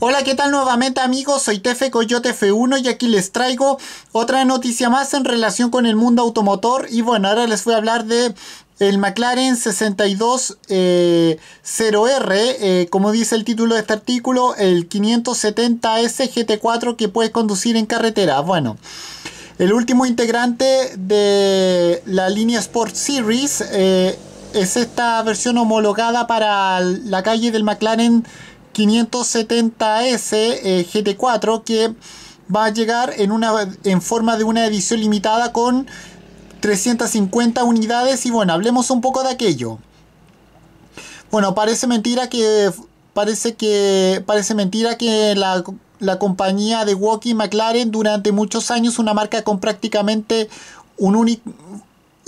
Hola, ¿qué tal nuevamente amigos? Soy Tefe Coyote F1 y aquí les traigo otra noticia más en relación con el mundo automotor. Y bueno, ahora les voy a hablar de el McLaren 620R, eh, eh, como dice el título de este artículo, el 570S GT4 que puedes conducir en carretera. Bueno, el último integrante de la línea Sport Series eh, es esta versión homologada para la calle del McLaren 570S eh, GT4 que va a llegar en, una, en forma de una edición limitada con 350 unidades y bueno, hablemos un poco de aquello. Bueno, parece mentira que parece que parece mentira que la, la compañía de Walkie McLaren durante muchos años una marca con prácticamente un único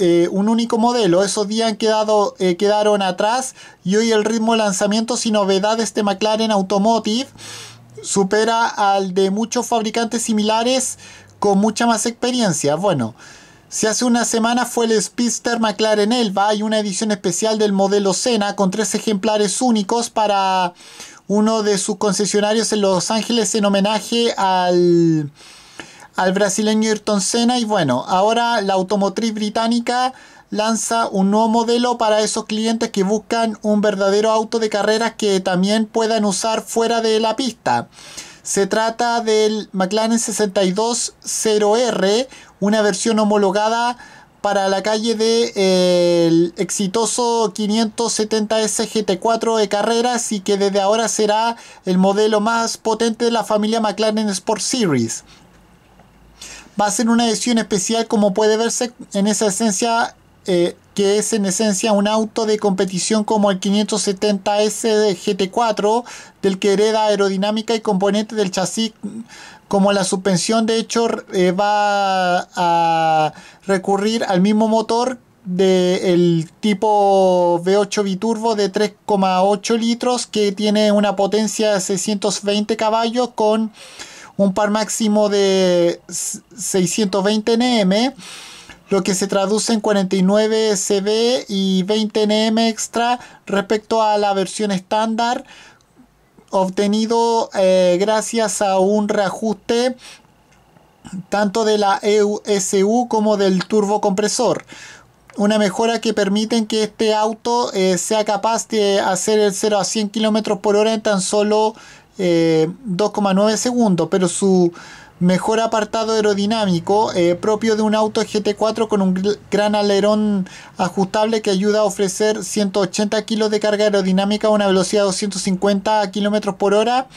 eh, un único modelo. Esos días han quedado, eh, quedaron atrás y hoy el ritmo de lanzamientos y novedades de McLaren Automotive supera al de muchos fabricantes similares con mucha más experiencia. Bueno, si hace una semana fue el Speedster McLaren Elba y una edición especial del modelo Senna con tres ejemplares únicos para uno de sus concesionarios en Los Ángeles en homenaje al al brasileño Ayrton Senna y bueno, ahora la automotriz británica lanza un nuevo modelo para esos clientes que buscan un verdadero auto de carreras que también puedan usar fuera de la pista. Se trata del McLaren 620R, una versión homologada para la calle del de, eh, exitoso 570S GT4 de carreras y que desde ahora será el modelo más potente de la familia McLaren Sport Series va a ser una edición especial como puede verse en esa esencia eh, que es en esencia un auto de competición como el 570S GT4 del que hereda aerodinámica y componentes del chasis como la suspensión de hecho eh, va a recurrir al mismo motor del tipo V8 biturbo de 3,8 litros que tiene una potencia de 620 caballos con un par máximo de 620 NM, lo que se traduce en 49 CB y 20 NM extra respecto a la versión estándar obtenido eh, gracias a un reajuste tanto de la EUSU como del turbocompresor. Una mejora que permite que este auto eh, sea capaz de hacer el 0 a 100 km por hora en tan solo eh, 2,9 segundos, pero su mejor apartado aerodinámico eh, propio de un auto GT4 con un gran alerón ajustable que ayuda a ofrecer 180 kilos de carga aerodinámica a una velocidad de 250 kilómetros por hora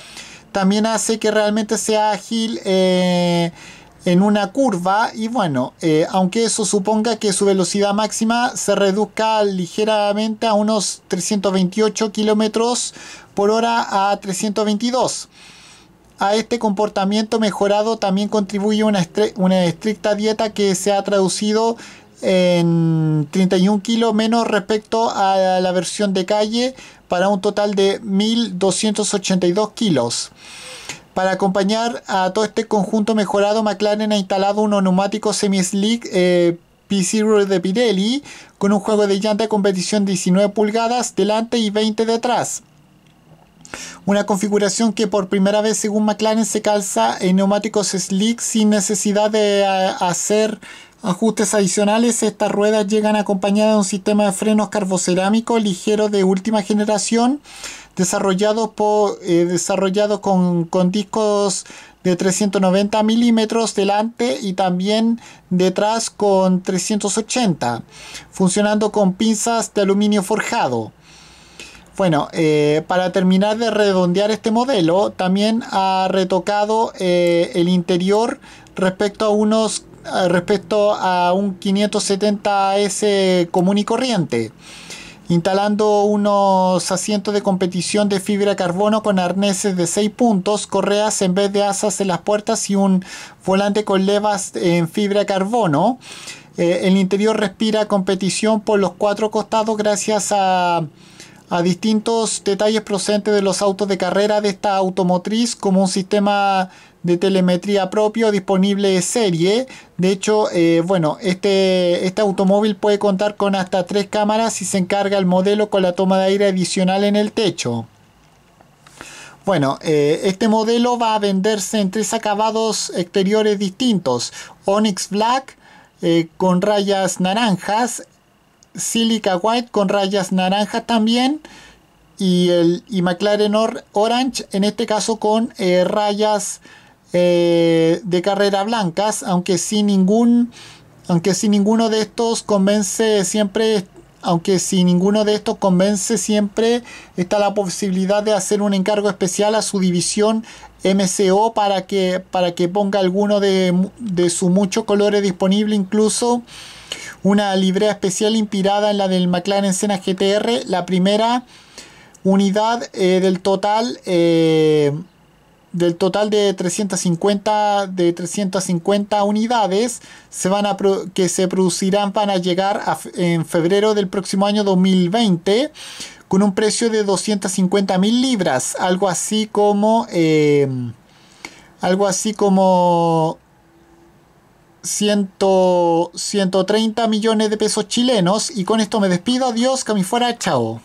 también hace que realmente sea ágil eh, en una curva y bueno, eh, aunque eso suponga que su velocidad máxima se reduzca ligeramente a unos 328 kilómetros por hora a 322. A este comportamiento mejorado también contribuye una, una estricta dieta que se ha traducido en 31 kilos menos respecto a la versión de calle para un total de 1.282 kilos. Para acompañar a todo este conjunto mejorado, McLaren ha instalado unos neumáticos semi-slick eh, P-Zero de Pirelli con un juego de llanta de competición 19 pulgadas delante y 20 detrás. Una configuración que por primera vez según McLaren se calza en neumáticos slick sin necesidad de eh, hacer ajustes adicionales. Estas ruedas llegan acompañadas de un sistema de frenos carbocerámico ligero de última generación desarrollado, por, eh, desarrollado con, discos de 390 milímetros delante y también detrás con 380, funcionando con pinzas de aluminio forjado. Bueno, eh, para terminar de redondear este modelo, también ha retocado eh, el interior respecto a unos respecto a un 570S común y corriente instalando unos asientos de competición de fibra carbono con arneses de 6 puntos, correas en vez de asas en las puertas y un volante con levas en fibra carbono. Eh, el interior respira competición por los cuatro costados gracias a, a distintos detalles procedentes de los autos de carrera de esta automotriz como un sistema de telemetría propio disponible serie. De hecho, eh, bueno, este, este automóvil puede contar con hasta tres cámaras Y se encarga el modelo con la toma de aire adicional en el techo. Bueno, eh, este modelo va a venderse en tres acabados exteriores distintos. Onyx Black eh, con rayas naranjas, Silica White con rayas naranjas también y, el, y McLaren Orange en este caso con rayas eh, de carrera blancas, aunque sin ningún, aunque sin ninguno de estos convence siempre, aunque si ninguno de estos convence siempre está la posibilidad de hacer un encargo especial a su división MCO para que, para que ponga alguno de, sus muchos colores disponible, incluso una librea especial inspirada en la del McLaren Senna GTR, la primera unidad eh, del total. Eh, del total de 350 de 350 unidades se van a que se producirán van a llegar en febrero del próximo año 2020 con un precio de 250 mil libras algo así como em, algo así como 130 millones de pesos chilenos y con esto me despido adiós que me fuera chao